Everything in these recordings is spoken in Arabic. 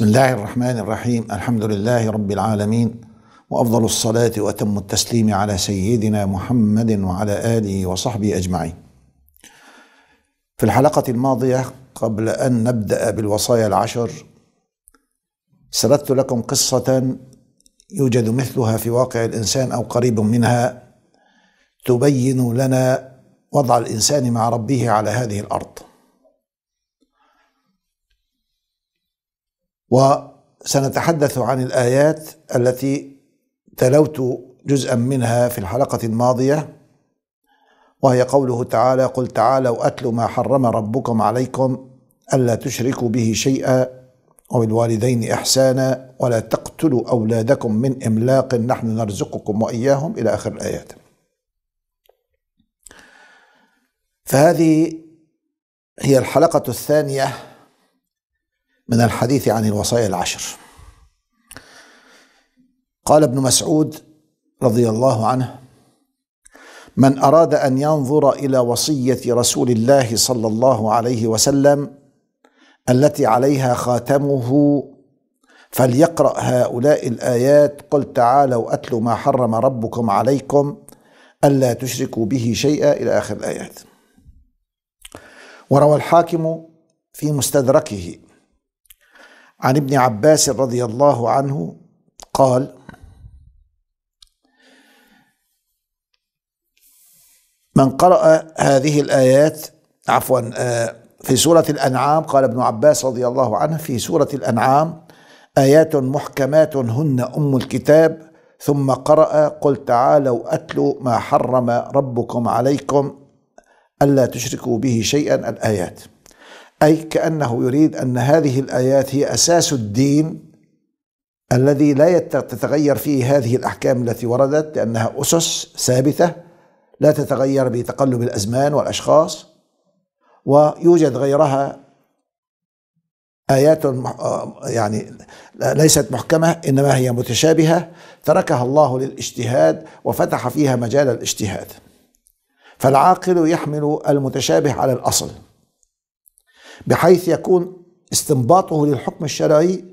بسم الله الرحمن الرحيم الحمد لله رب العالمين وافضل الصلاه واتم التسليم على سيدنا محمد وعلى اله وصحبه اجمعين. في الحلقه الماضيه قبل ان نبدا بالوصايا العشر سردت لكم قصه يوجد مثلها في واقع الانسان او قريب منها تبين لنا وضع الانسان مع ربه على هذه الارض. وسنتحدث عن الآيات التي تلوت جزءا منها في الحلقة الماضية وهي قوله تعالى قل تعالوا أتل ما حرم ربكم عليكم ألا تشركوا به شيئا وبالوالدين إحسانا ولا تقتلوا أولادكم من إملاق نحن نرزقكم وإياهم إلى آخر الآيات فهذه هي الحلقة الثانية من الحديث عن الوصايا العشر قال ابن مسعود رضي الله عنه من اراد ان ينظر الى وصيه رسول الله صلى الله عليه وسلم التي عليها خاتمه فليقرا هؤلاء الايات قل تعالوا اتل ما حرم ربكم عليكم الا تشركوا به شيئا الى اخر الايات وروى الحاكم في مستدركه عن ابن عباس رضي الله عنه قال من قرأ هذه الآيات عفوا آه، في سورة الأنعام قال ابن عباس رضي الله عنه في سورة الأنعام آيات محكمات هن أم الكتاب ثم قرأ قل تعالوا أتلوا ما حرم ربكم عليكم ألا تشركوا به شيئا الآيات أي كأنه يريد أن هذه الآيات هي أساس الدين الذي لا تتغير فيه هذه الأحكام التي وردت لأنها أسس ثابتة لا تتغير بتقلب الأزمان والأشخاص ويوجد غيرها آيات آه، يعني ليست محكمة إنما هي متشابهة تركها الله للاجتهاد وفتح فيها مجال الاجتهاد فالعاقل يحمل المتشابه على الأصل بحيث يكون استنباطه للحكم الشرعي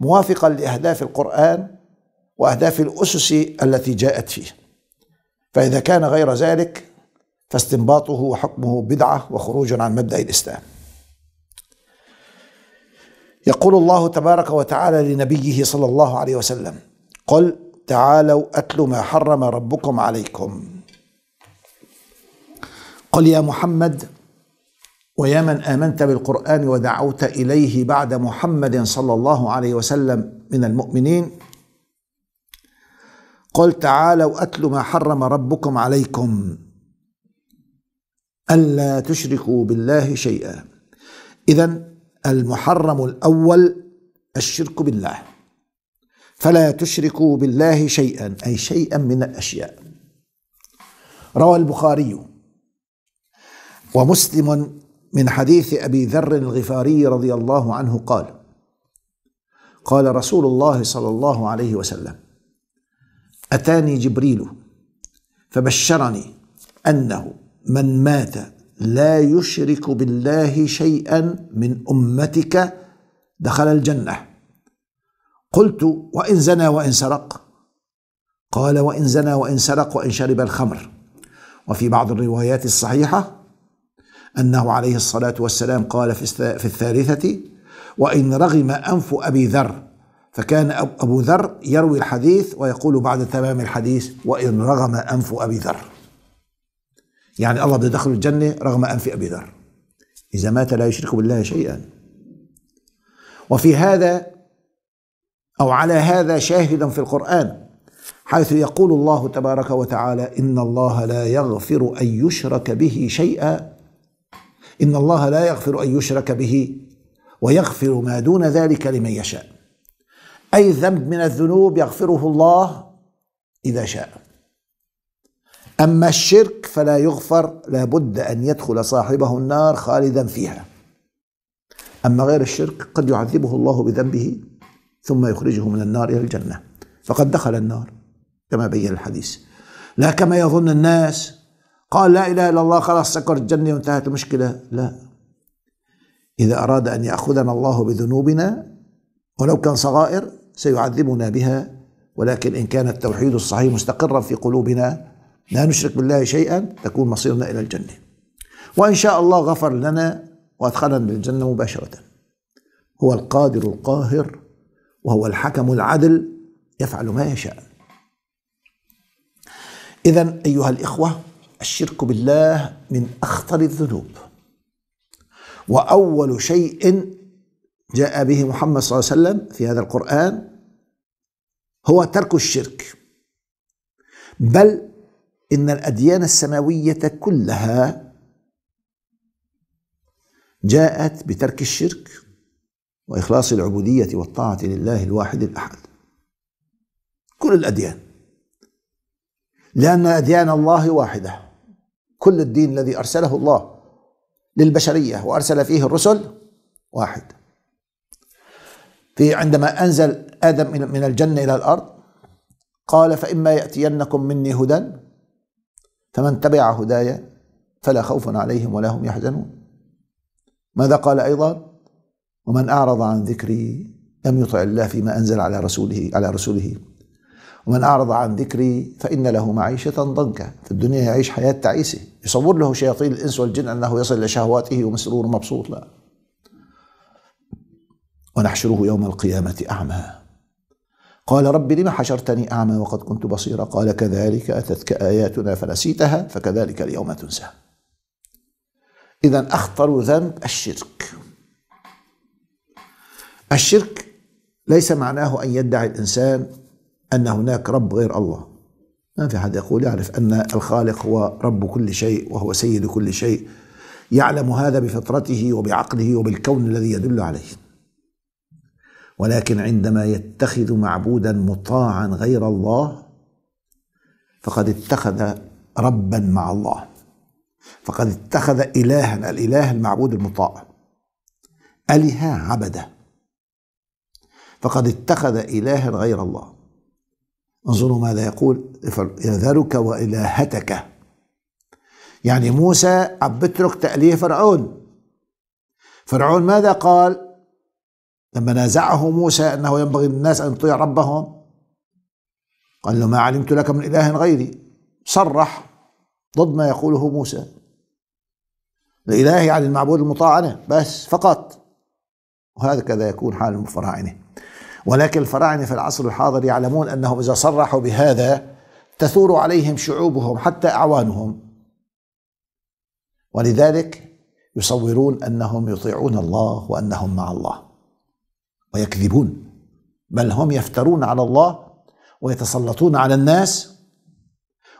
موافقا لاهداف القران واهداف الاسس التي جاءت فيه فاذا كان غير ذلك فاستنباطه وحكمه بدعه وخروج عن مبدا الاسلام يقول الله تبارك وتعالى لنبيه صلى الله عليه وسلم قل تعالوا اتل ما حرم ربكم عليكم قل يا محمد ويا من امنت بالقران ودعوت اليه بعد محمد صلى الله عليه وسلم من المؤمنين قل تعالوا اتل ما حرم ربكم عليكم الا تشركوا بالله شيئا اذا المحرم الاول الشرك بالله فلا تشركوا بالله شيئا اي شيئا من الاشياء روى البخاري ومسلم من حديث أبي ذر الغفاري رضي الله عنه قال قال رسول الله صلى الله عليه وسلم أتاني جبريل فبشرني أنه من مات لا يشرك بالله شيئا من أمتك دخل الجنة قلت وإن زنى وإن سرق قال وإن زنى وإن سرق وإن شرب الخمر وفي بعض الروايات الصحيحة أنه عليه الصلاة والسلام قال في الثالثة وإن رغم أنف أبي ذر فكان أبو ذر يروي الحديث ويقول بعد تمام الحديث وإن رغم أنف أبي ذر يعني الله بده يدخله الجنة رغم أنف أبي ذر إذا مات لا يشرك بالله شيئا وفي هذا أو على هذا شاهدا في القرآن حيث يقول الله تبارك وتعالى إن الله لا يغفر أن يشرك به شيئا إن الله لا يغفر أن يشرك به ويغفر ما دون ذلك لمن يشاء أي ذنب من الذنوب يغفره الله إذا شاء أما الشرك فلا يغفر لابد أن يدخل صاحبه النار خالدا فيها أما غير الشرك قد يعذبه الله بذنبه ثم يخرجه من النار إلى الجنة فقد دخل النار كما بين الحديث لا كما يظن الناس قال لا إله إلا الله خلاص سكر الجنة وانتهت المشكلة لا إذا أراد أن يأخذنا الله بذنوبنا ولو كان صغائر سيعذبنا بها ولكن إن كان التوحيد الصحيح مستقرا في قلوبنا لا نشرك بالله شيئا تكون مصيرنا إلى الجنة وإن شاء الله غفر لنا وأدخلنا الجنة مباشرة هو القادر القاهر وهو الحكم العدل يفعل ما يشاء إذا أيها الإخوة الشرك بالله من أخطر الذنوب وأول شيء جاء به محمد صلى الله عليه وسلم في هذا القرآن هو ترك الشرك بل إن الأديان السماوية كلها جاءت بترك الشرك وإخلاص العبودية والطاعة لله الواحد الأحد كل الأديان لأن أديان الله واحدة كل الدين الذي أرسله الله للبشرية وأرسل فيه الرسل واحد في عندما أنزل آدم من الجنة إلى الأرض قال فإما يأتينكم مني هدى فمن تبع هداي فلا خوف عليهم ولا هم يحزنون ماذا قال أيضا ومن أعرض عن ذكري لم يطع الله فيما أنزل على رسوله على رسوله ومن أعرض عن ذكري فإن له معيشة ضنكا في الدنيا يعيش حياة تعيسة يصور له شياطين الإنس والجن أنه يصل لشهواته ومسرور مبسوط لا ونحشره يوم القيامة أعمى قال رب لم حشرتني أعمى وقد كنت بصيرا قال كذلك أتتك آياتنا فنسيتها فكذلك اليوم تنسى إذا أخطر ذنب الشرك الشرك ليس معناه أن يدعي الإنسان أن هناك رب غير الله ما في حد يقول يعرف أن الخالق هو رب كل شيء وهو سيد كل شيء يعلم هذا بفطرته وبعقله وبالكون الذي يدل عليه ولكن عندما يتخذ معبودا مطاعا غير الله فقد اتخذ ربا مع الله فقد اتخذ إلها الإله المعبود المطاع أله عبده فقد اتخذ إلها غير الله انظروا ماذا يقول يذرك وإلهتك يعني موسى عم بترك تأليه فرعون فرعون ماذا قال لما نازعه موسى أنه ينبغي للناس أن يطيع ربهم قال له ما علمت لك من إله غيري صرح ضد ما يقوله موسى الإله يعني المعبود المطاعنة بس فقط وهذا كذا يكون حال الفراعنه ولكن الفراعنة في العصر الحاضر يعلمون أنهم إذا صرحوا بهذا تثور عليهم شعوبهم حتى أعوانهم ولذلك يصورون أنهم يطيعون الله وأنهم مع الله ويكذبون بل هم يفترون على الله ويتسلطون على الناس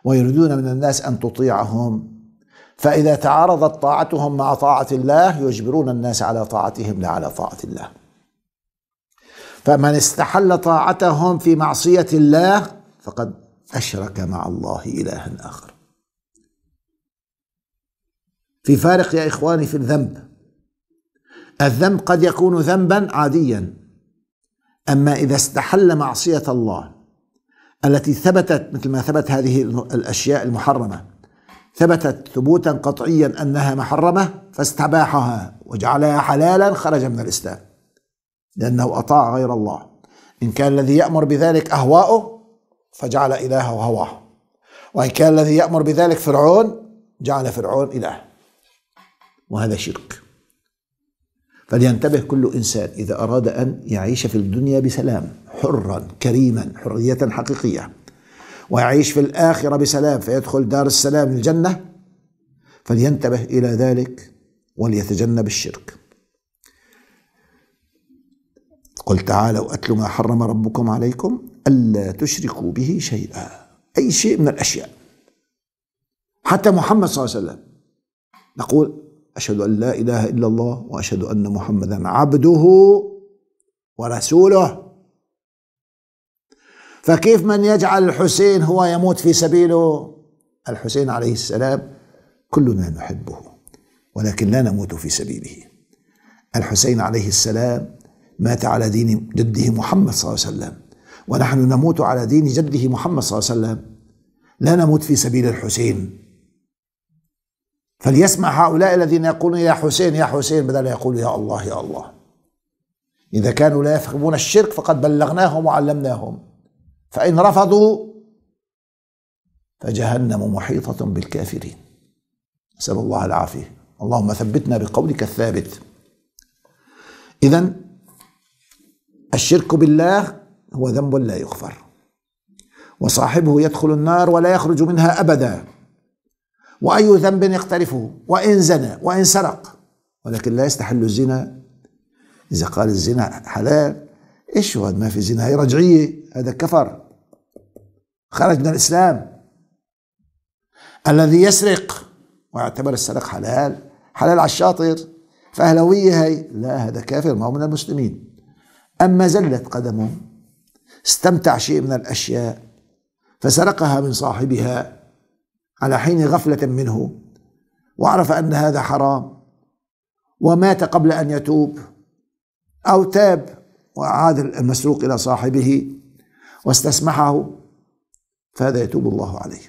ويريدون من الناس أن تطيعهم فإذا تعارضت طاعتهم مع طاعة الله يجبرون الناس على طاعتهم لا على طاعة الله فمن استحل طاعتهم في معصية الله فقد أشرك مع الله إلها آخر في فارق يا إخواني في الذنب الذنب قد يكون ذنبا عاديا أما إذا استحل معصية الله التي ثبتت مثل ما ثبت هذه الأشياء المحرمة ثبتت ثبوتا قطعيا أنها محرمة فاستباحها وجعلها حلالا خرج من الإسلام لأنه أطاع غير الله إن كان الذي يأمر بذلك أهواؤه فجعل إلهه هواه وإن كان الذي يأمر بذلك فرعون جعل فرعون إله وهذا شرك فلينتبه كل إنسان إذا أراد أن يعيش في الدنيا بسلام حرا كريما حرية حقيقية ويعيش في الآخرة بسلام فيدخل دار السلام الجنة فلينتبه إلى ذلك وليتجنب الشرك قل تعالوا أتل ما حرم ربكم عليكم ألا تشركوا به شيئا أي شيء من الأشياء حتى محمد صلى الله عليه وسلم نقول أشهد أن لا إله إلا الله وأشهد أن محمدا عبده ورسوله فكيف من يجعل الحسين هو يموت في سبيله الحسين عليه السلام كلنا نحبه ولكن لا نموت في سبيله الحسين عليه السلام مات على دين جده محمد صلى الله عليه وسلم ونحن نموت على دين جده محمد صلى الله عليه وسلم لا نموت في سبيل الحسين فليسمع هؤلاء الذين يقولون يا حسين يا حسين بدل يقول يا الله يا الله إذا كانوا لا يفهمون الشرك فقد بلغناهم وعلمناهم فإن رفضوا فجهنم محيطة بالكافرين نسأل الله العافية اللهم ثبتنا بقولك الثابت إذا الشرك بالله هو ذنب لا يغفر وصاحبه يدخل النار ولا يخرج منها أبدا وأي ذنب يقترفه وإن زنى وإن سرق ولكن لا يستحل الزنا إذا قال الزنا حلال إيش هو ما في زنا هي رجعية هذا كفر خرج من الإسلام الذي يسرق ويعتبر السرق حلال حلال على الشاطر فأهلوية هي لا هذا كافر ما هو من المسلمين أما زلت قدمه استمتع شيء من الأشياء فسرقها من صاحبها على حين غفلة منه وعرف أن هذا حرام ومات قبل أن يتوب أو تاب وأعاد المسروق إلى صاحبه واستسمحه فهذا يتوب الله عليه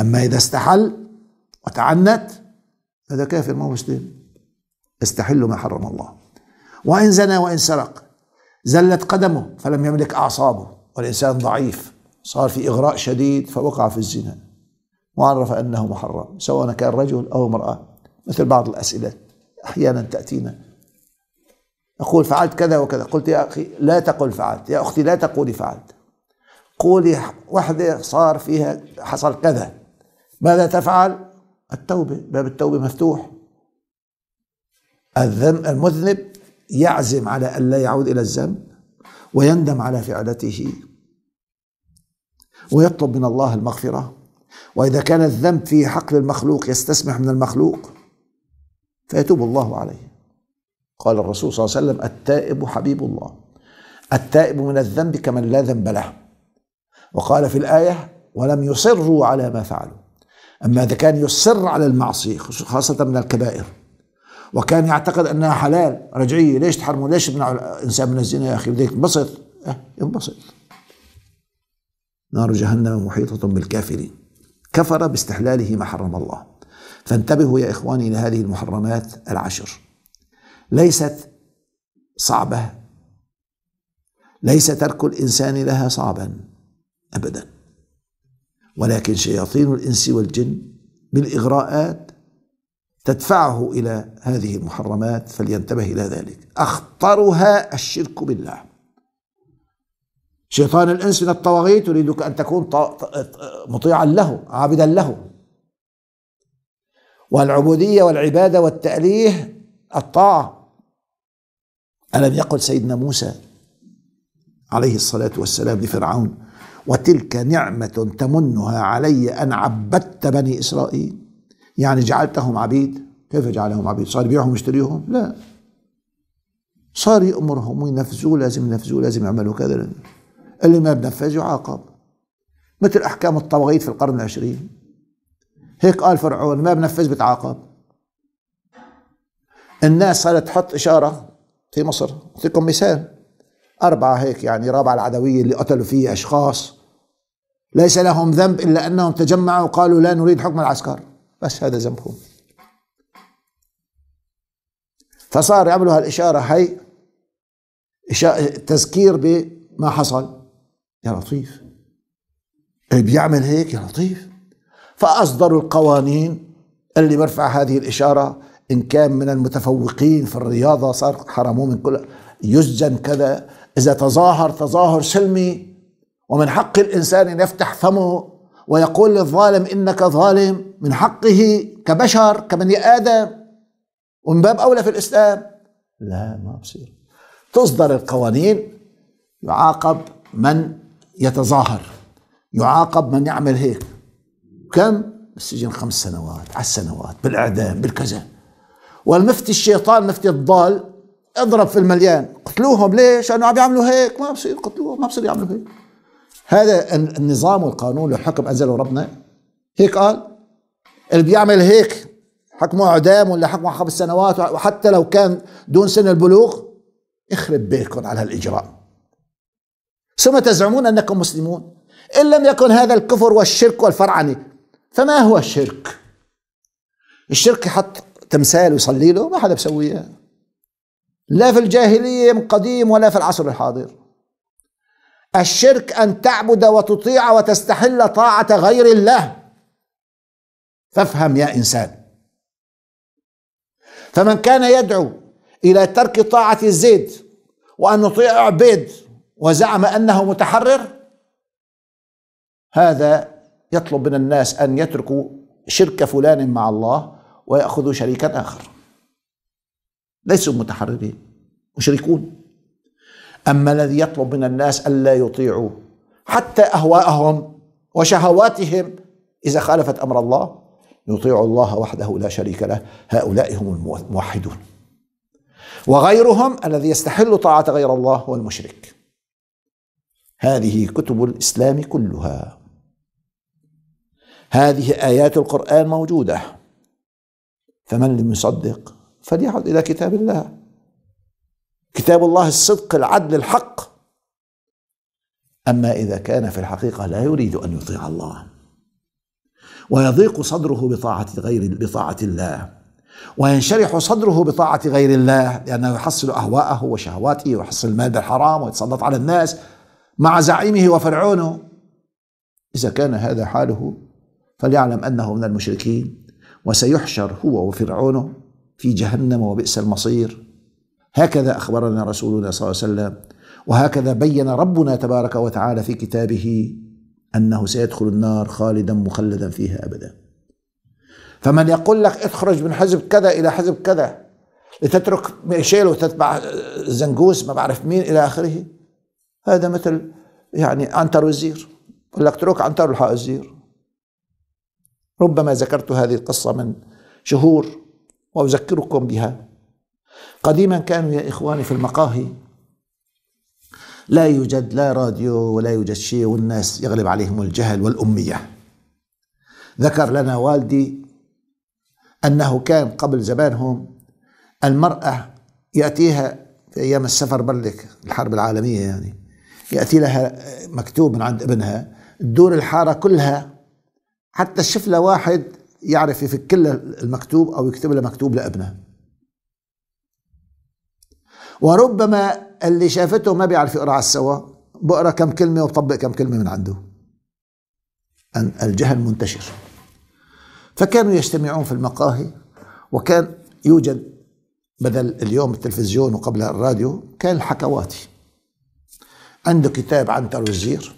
أما إذا استحل وتعنت هذا كافر ما مسلم استحل ما حرم الله وإن زنى وإن سرق زلت قدمه فلم يملك أعصابه والإنسان ضعيف صار في إغراء شديد فوقع في الزنا وعرف أنه محرم سواء كان رجل أو امرأة مثل بعض الأسئلة أحيانا تأتينا أقول فعلت كذا وكذا قلت يا أخي لا تقل فعلت يا أختي لا تقولي فعلت قولي وحدة صار فيها حصل كذا ماذا تفعل التوبة باب التوبة مفتوح الذنب المذنب يعزم على ألا يعود إلى الذنب ويندم على فعلته ويطلب من الله المغفرة وإذا كان الذنب في حقل المخلوق يستسمح من المخلوق فيتوب الله عليه قال الرسول صلى الله عليه وسلم التائب حبيب الله التائب من الذنب كمن لا ذنب له وقال في الآية ولم يصروا على ما فعلوا أما إذا كان يصر على المعصية خاصة من الكبائر وكان يعتقد انها حلال رجعيه ليش تحرموا ليش تمنعوا الانسان من الزنا يا اخي بدك تنبسط اه انبسط نار جهنم محيطة بالكافرين كفر باستحلاله ما حرم الله فانتبهوا يا إخواني لهذه المحرمات العشر ليست صعبة ليس ترك الإنسان لها صعبا أبدا ولكن شياطين الإنس والجن بالإغراءات تدفعه الى هذه المحرمات فلينتبه الى ذلك اخطرها الشرك بالله شيطان الانس من الطواغيت يريدك ان تكون مطيعا له عابدا له والعبوديه والعباده والتاليه الطاعه الم يقل سيدنا موسى عليه الصلاه والسلام لفرعون وتلك نعمه تمنها علي ان عبدت بني اسرائيل يعني جعلتهم عبيد كيف جعلهم عبيد صار يبيعهم ويشتريهم لا صار يأمرهم وينفذوه لازم ينفذوه لازم يعملوا كذا اللي ما بنفذ يعاقب مثل أحكام الطواغيت في القرن العشرين هيك قال فرعون ما بنفذ بتعاقب الناس صارت تحط إشارة في مصر أعطيكم مثال أربعة هيك يعني رابعة العدوية اللي قتلوا فيه أشخاص ليس لهم ذنب إلا أنهم تجمعوا وقالوا لا نريد حكم العسكر بس هذا ذنبهم فصار يعملوا هالإشارة هي تذكير بما حصل يا لطيف اللي طيب بيعمل هيك يا لطيف فأصدروا القوانين اللي برفع هذه الإشارة إن كان من المتفوقين في الرياضة صار حرموه من كل يسجن كذا إذا تظاهر تظاهر سلمي ومن حق الإنسان أن يفتح فمه ويقول للظالم إنك ظالم من حقه كبشر كبني آدم ومن باب أولى في الإسلام لا ما بصير تصدر القوانين يعاقب من يتظاهر يعاقب من يعمل هيك كم بالسجن خمس سنوات عشر سنوات بالإعدام بالكذا والمفتي الشيطان مفتي الضال اضرب في المليان قتلوهم ليش؟ لأنه عم يعملوا هيك ما بصير قتلوهم ما بصير يعملوا هيك هذا النظام والقانون والحكم أنزله ربنا هيك قال اللي بيعمل هيك حكمه إعدام ولا حكمه خمس سنوات وحتى لو كان دون سن البلوغ اخرب بيتكم على هالإجراء ثم تزعمون أنكم مسلمون إن لم يكن هذا الكفر والشرك والفرعنة فما هو الشرك الشرك يحط تمثال ويصلي له ما حدا بسويه لا في الجاهلية من قديم ولا في العصر الحاضر الشرك أن تعبد وتطيع وتستحل طاعة غير الله فافهم يا إنسان فمن كان يدعو إلى ترك طاعة الزيد وأن نطيع عبيد وزعم أنه متحرر هذا يطلب من الناس أن يتركوا شرك فلان مع الله ويأخذوا شريكا آخر ليسوا متحررين مشركون أما الذي يطلب من الناس ألا يطيعوه حتى أهواءهم وشهواتهم إذا خالفت أمر الله يطيع الله وحده لا شريك له هؤلاء هم الموحدون وغيرهم الذي يستحل طاعة غير الله هو المشرك هذه كتب الإسلام كلها هذه آيات القرآن موجودة فمن لم يصدق فليعد إلى كتاب الله كتاب الله الصدق العدل الحق اما اذا كان في الحقيقه لا يريد ان يطيع الله ويضيق صدره بطاعه غير بطاعه الله وينشرح صدره بطاعه غير الله لانه يحصل اهواءه وشهواته ويحصل المال الحرام ويتسلط على الناس مع زعيمه وفرعونه اذا كان هذا حاله فليعلم انه من المشركين وسيحشر هو وفرعونه في جهنم وبئس المصير هكذا اخبرنا رسولنا صلى الله عليه وسلم وهكذا بين ربنا تبارك وتعالى في كتابه انه سيدخل النار خالدا مخلدا فيها ابدا فمن يقول لك اخرج من حزب كذا الى حزب كذا لتترك ميشيل وتتبع زنقوس ما بعرف مين الى اخره هذا مثل يعني عنتر وزير يقول لك اترك عنتر الحق الزير ربما ذكرت هذه القصه من شهور واذكركم بها قديما كانوا يا إخواني في المقاهي لا يوجد لا راديو ولا يوجد شيء والناس يغلب عليهم الجهل والأمية ذكر لنا والدي أنه كان قبل زمانهم المرأة يأتيها في أيام السفر بلك الحرب العالمية يعني يأتي لها مكتوب من عند ابنها تدور الحارة كلها حتى الشفلة واحد يعرف يفك له المكتوب أو يكتب له مكتوب لابنه وربما اللي شافته ما بيعرف يقرا على السوا بقرا كم كلمه وبطبق كم كلمه من عنده الجهل منتشر فكانوا يجتمعون في المقاهي وكان يوجد بدل اليوم التلفزيون وقبلها الراديو كان الحكواتي عنده كتاب عن تروزير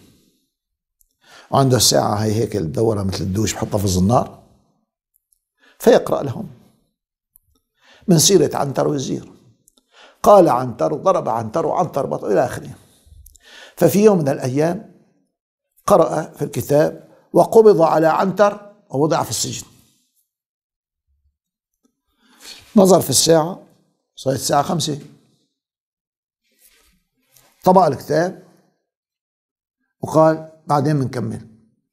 وعنده ساعة هي هيك الدورة مثل الدوش بحطها في الزنار فيقرأ لهم من سيرة عنتر والزير قال عنتر ضرب عنتر وعنتر بط إلى آخره ففي يوم من الأيام قرأ في الكتاب وقبض على عنتر ووضع في السجن نظر في الساعة صارت الساعة خمسة طبق الكتاب وقال بعدين بنكمل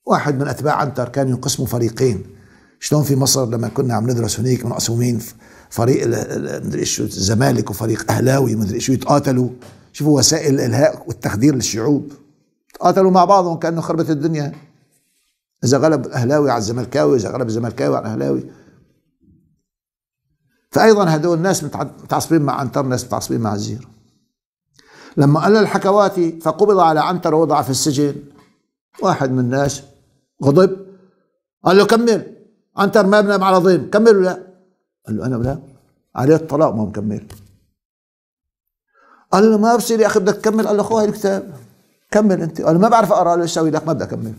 واحد من أتباع عنتر كان ينقسموا فريقين شلون في مصر لما كنا عم ندرس هناك منقسمين فريق مدري ايش الزمالك وفريق اهلاوي مدري ايش يتقاتلوا شوفوا وسائل الالهاء والتخدير للشعوب تقاتلوا مع بعضهم كانه خربت الدنيا اذا غلب الاهلاوي على الزملكاوي اذا غلب الزملكاوي على الاهلاوي فايضا هدول الناس متعصبين مع عنتر ناس متعصبين مع الزير لما قال الحكواتي فقبض على عنتر ووضع في السجن واحد من الناس غضب قال له كمل عنتر ما بنام على ضيم كمل ولا قال له انا لا عليه الطلاق ما مكمل قال له ما بصير يا اخي بدك تكمل قال له اخوي الكتاب كمل انت قال له ما بعرف اقرا له اسوي لك ما بدي اكمل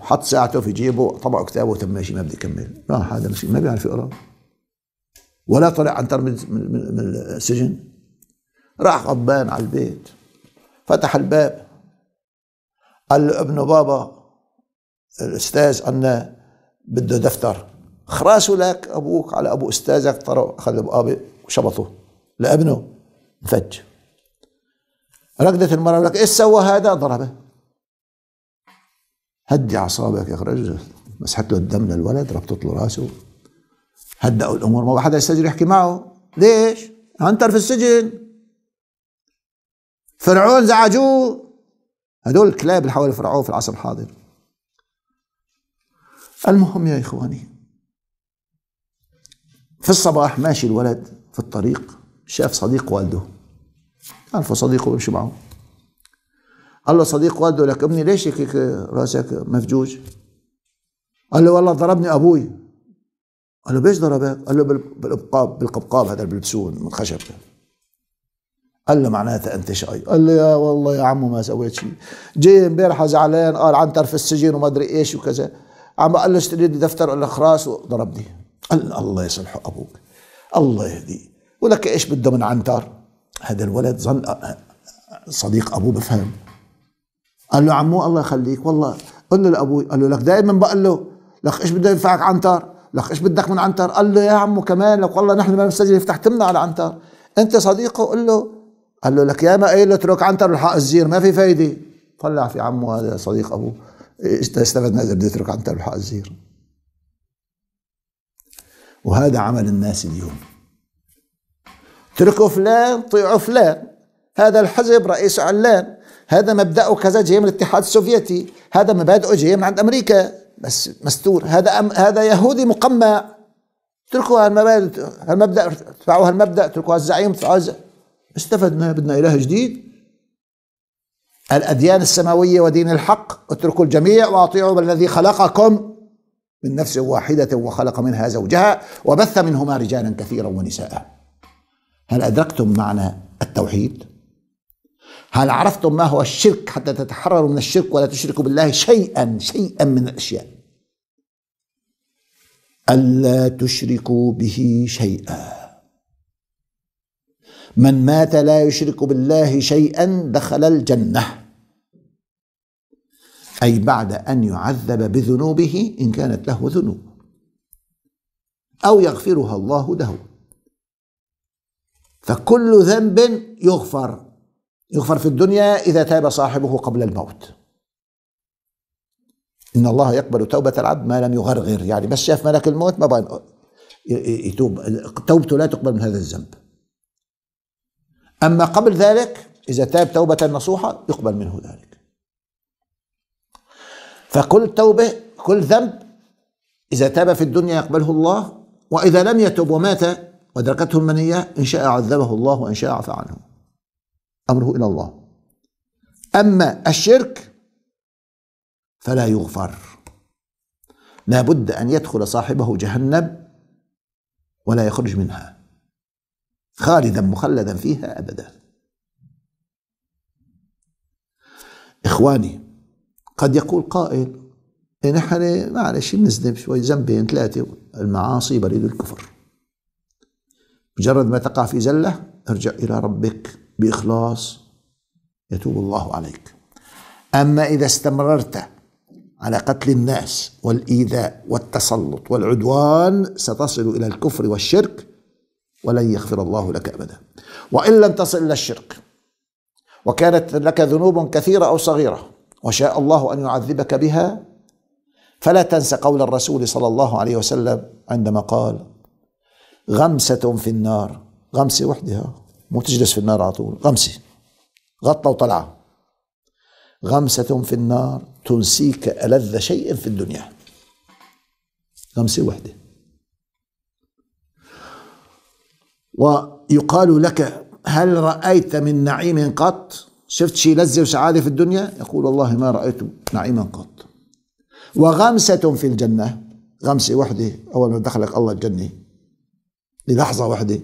حط ساعته في جيبه طبع كتابه وتم ماشي ما بدي اكمل راح هذا مسكين ما بيعرف يقرا ولا طلع عن من, من السجن راح غضبان على البيت فتح الباب قال له ابنه بابا الاستاذ عنا بده دفتر خراسه لك ابوك على ابو استاذك طرق اخذ ابو ابي وشبطه لابنه انفج ركضت المرأة لك ايش سوى هذا ضربه هدي اعصابك يا رجل مسحت له الدم للولد ربطت له راسه هدأوا الامور ما حدا يستجري يحكي معه ليش؟ هنتر في السجن فرعون زعجوه هدول الكلاب اللي حول فرعون في العصر الحاضر المهم يا اخواني في الصباح ماشي الولد في الطريق شاف صديق والده عارفه صديقه بيمشي معه قال له صديق والده لك ابني ليش هيك راسك مفجوج قال له والله ضربني ابوي قال له بيش ضربك قال له بالقبقاب بالقبقاب هذا اللي بيلبسوه من خشب قال له معناتها انت شقي قال له يا والله يا عمو ما سويت شيء جاي امبارحه زعلان قال عنتر في السجن وما ادري ايش وكذا عم قال له اشتري لي دفتر قال له خلاص وضربني الله يصلحه ابوك الله يهديه ولك ايش بده من عنتر هذا الولد ظن صديق ابوه بفهم قال له عمو الله يخليك والله قل له لابوي قال له لك دائما بقول له لك ايش بده ينفعك عنتر لك ايش بدك من عنتر قال له يا عمو كمان لك والله نحن ما بنسجل فتحت لنا على عنتر انت صديقه قل له قال له لك يا ما قايل اترك عنتر الحق الزير ما في فايده طلع في عمو هذا صديق ابوه استفدنا اذا بده يترك عنتر الحق الزير وهذا عمل الناس اليوم اتركوا فلان طيعوا فلان هذا الحزب رئيس علان هذا مبدأه كذا جاي من الاتحاد السوفيتي هذا مبادئه جاي من عند أمريكا بس مستور هذا أم هذا يهودي مقمع اتركوا هالمبادئ هالمبدأ ارفعوا هالمبدأ اتركوا هالزعيم استفدنا بدنا إله جديد الأديان السماوية ودين الحق اتركوا الجميع وأطيعوا الذي خلقكم من نفس واحدة وخلق منها زوجها وبث منهما رجالا كثيرا ونساء هل أدركتم معنى التوحيد؟ هل عرفتم ما هو الشرك حتى تتحرروا من الشرك ولا تشركوا بالله شيئا شيئا من الأشياء ألا تشركوا به شيئا من مات لا يشرك بالله شيئا دخل الجنه أي بعد أن يعذب بذنوبه إن كانت له ذنوب أو يغفرها الله له فكل ذنب يغفر يغفر في الدنيا إذا تاب صاحبه قبل الموت إن الله يقبل توبة العبد ما لم يغرغر يعني بس شاف ملك الموت ما يتوب توبته لا تقبل من هذا الذنب أما قبل ذلك إذا تاب توبة نصوحة يقبل منه ذلك فكل توبة كل ذنب إذا تاب في الدنيا يقبله الله وإذا لم يتب ومات ودركته المنية إن شاء عذبه الله وإن شاء عفى عنه أمره إلى الله أما الشرك فلا يغفر لابد أن يدخل صاحبه جهنم ولا يخرج منها خالدا مخلدا فيها أبدا إخواني قد يقول قائل نحن معلش بنذنب شوي ذنبين ثلاثة المعاصي بريد الكفر مجرد ما تقع في زلة ارجع إلى ربك بإخلاص يتوب الله عليك أما إذا استمررت على قتل الناس والإيذاء والتسلط والعدوان ستصل إلى الكفر والشرك ولن يغفر الله لك أبدا وإن لم تصل إلى الشرك وكانت لك ذنوب كثيرة أو صغيرة وشاء الله ان يعذبك بها فلا تنس قول الرسول صلى الله عليه وسلم عندما قال غمسة في النار غمسة وحدها مو تجلس في النار على طول غمسة غطى وطلعة غمسة في النار تنسيك ألذ شيء في الدنيا غمسة وحدة ويقال لك هل رأيت من نعيم قط شفت شي لذة وسعادة في الدنيا يقول والله ما رأيت نعيما قط وغمسة في الجنة غمسة وحدة أول ما دخلك الله الجنة للحظة وحدة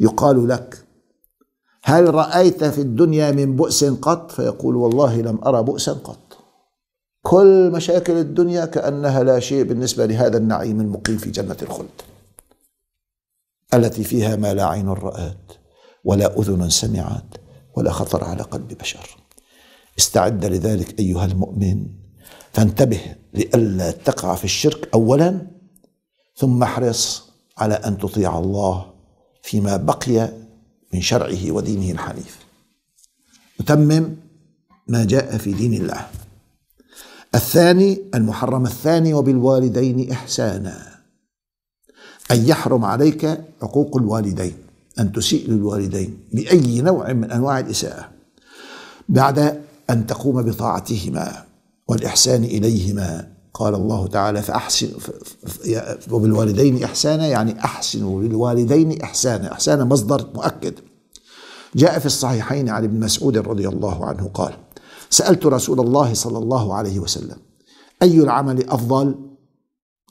يقال لك هل رأيت في الدنيا من بؤس قط فيقول والله لم أرى بؤسا قط كل مشاكل الدنيا كأنها لا شيء بالنسبة لهذا النعيم المقيم في جنة الخلد التي فيها ما لا عين رأت ولا أذن سمعت ولا خطر على قلب بشر استعد لذلك أيها المؤمن فانتبه لئلا تقع في الشرك أولا ثم احرص على أن تطيع الله فيما بقي من شرعه ودينه الحنيف وتمم ما جاء في دين الله الثاني المحرم الثاني وبالوالدين إحسانا أن يحرم عليك عقوق الوالدين أن تسيء للوالدين بأي نوع من أنواع الإساءة بعد أن تقوم بطاعتهما والإحسان إليهما قال الله تعالى فأحسن وبالوالدين إحسانا يعني أحسنوا للوالدين إحسانا إحسانا مصدر مؤكد جاء في الصحيحين عن ابن مسعود رضي الله عنه قال سألت رسول الله صلى الله عليه وسلم أي العمل أفضل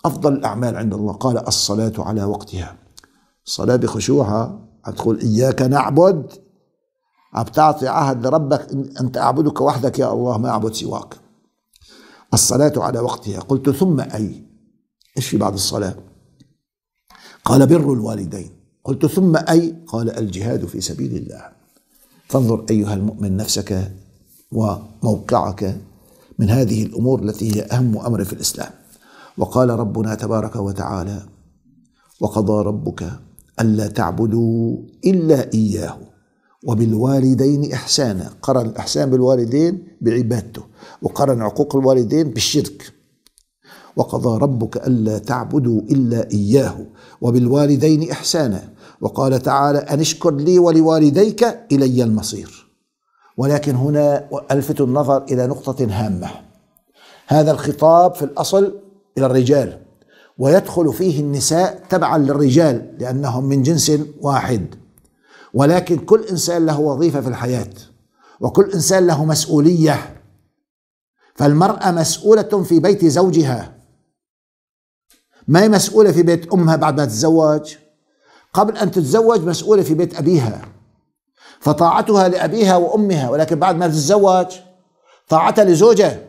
أفضل الأعمال عند الله قال الصلاة على وقتها الصلاة بخشوعها عم تقول إياك نعبد عم تعطي عهد لربك أنت أعبدك وحدك يا الله ما أعبد سواك الصلاة على وقتها قلت ثم أي إيش في بعد الصلاة قال بر الوالدين قلت ثم أي قال الجهاد في سبيل الله فانظر أيها المؤمن نفسك وموقعك من هذه الأمور التي هي أهم أمر في الإسلام وقال ربنا تبارك وتعالى وقضى ربك ألا تعبدوا إلا إياه وبالوالدين إحسانا قرن الإحسان بالوالدين بعبادته وقرن عقوق الوالدين بالشرك وقضى ربك ألا تعبدوا إلا إياه وبالوالدين إحسانا وقال تعالى أن اشكر لي ولوالديك إلي المصير ولكن هنا ألفت النظر إلى نقطة هامة هذا الخطاب في الأصل إلى الرجال ويدخل فيه النساء تبعا للرجال لأنهم من جنس واحد ولكن كل إنسان له وظيفة في الحياة وكل إنسان له مسؤولية فالمرأة مسؤولة في بيت زوجها ما هي مسؤولة في بيت أمها بعد ما تتزوج قبل أن تتزوج مسؤولة في بيت أبيها فطاعتها لأبيها وأمها ولكن بعد ما تتزوج طاعتها لزوجها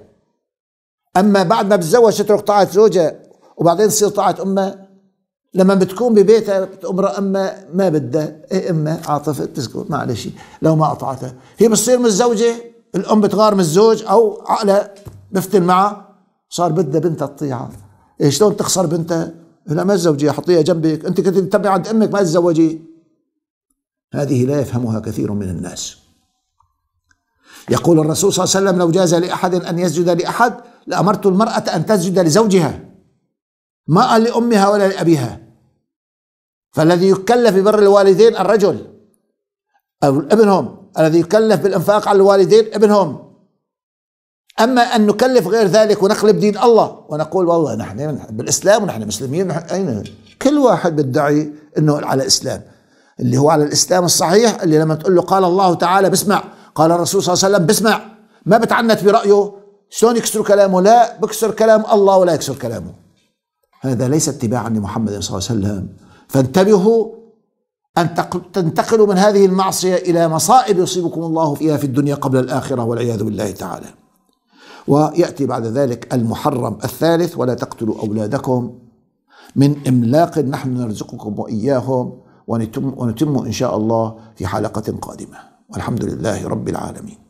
أما بعد ما تتزوج تترك طاعة زوجها وبعدين تصير طاعة أمها لما بتكون ببيتها بتأمر امها ما بدها إيه امه عاطفة تسكت معلش لو ما اطعتها هي بتصير من الزوجة الأم بتغار من الزوج أو عقلها بفتن معه صار بدها بنتها تطيعها إيه شلون تخسر بنتها لا ما تزوجيها حطيها جنبك أنت كنت تتبع عند أمك ما تتزوجي هذه لا يفهمها كثير من الناس يقول الرسول صلى الله عليه وسلم لو جاز لأحد أن يسجد لأحد لأمرت المرأة أن تسجد لزوجها ما قال لأمها ولا لأبيها فالذي يكلف ببر الوالدين الرجل أو ابنهم الذي يكلف بالإنفاق على الوالدين ابنهم أما أن نكلف غير ذلك ونخلب دين الله ونقول والله نحن بالإسلام ونحن مسلمين ونحن أين كل واحد بيدعي أنه على الإسلام اللي هو على الإسلام الصحيح اللي لما تقول له قال الله تعالى بسمع قال الرسول صلى الله عليه وسلم بسمع ما بتعنت برأيه شلون يكسر كلامه لا بكسر كلام الله ولا يكسر كلامه هذا ليس اتباعا لمحمد صلى الله عليه وسلم فانتبهوا أن تنتقلوا من هذه المعصية إلى مصائب يصيبكم الله فيها في الدنيا قبل الآخرة والعياذ بالله تعالى ويأتي بعد ذلك المحرم الثالث ولا تقتلوا أولادكم من إملاق نحن نرزقكم وإياهم ونتم, ونتم إن شاء الله في حلقة قادمة والحمد لله رب العالمين